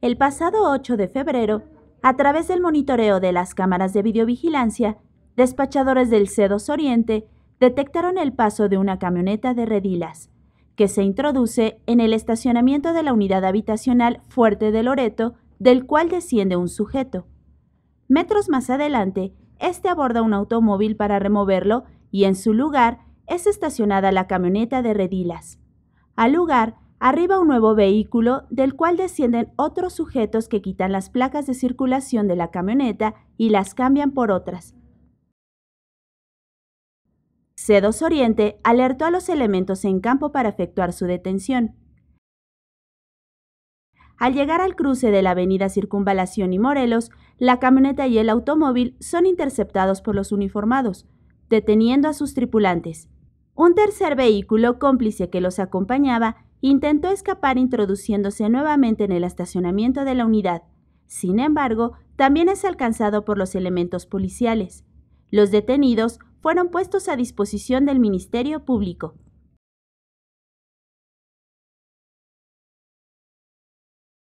El pasado 8 de febrero, a través del monitoreo de las cámaras de videovigilancia, despachadores del c Oriente detectaron el paso de una camioneta de redilas, que se introduce en el estacionamiento de la unidad habitacional Fuerte de Loreto, del cual desciende un sujeto. Metros más adelante, este aborda un automóvil para removerlo y en su lugar es estacionada la camioneta de redilas. Al lugar Arriba un nuevo vehículo del cual descienden otros sujetos que quitan las placas de circulación de la camioneta y las cambian por otras. c Oriente alertó a los elementos en campo para efectuar su detención. Al llegar al cruce de la avenida Circunvalación y Morelos, la camioneta y el automóvil son interceptados por los uniformados, deteniendo a sus tripulantes. Un tercer vehículo cómplice que los acompañaba Intentó escapar introduciéndose nuevamente en el estacionamiento de la unidad. Sin embargo, también es alcanzado por los elementos policiales. Los detenidos fueron puestos a disposición del Ministerio Público.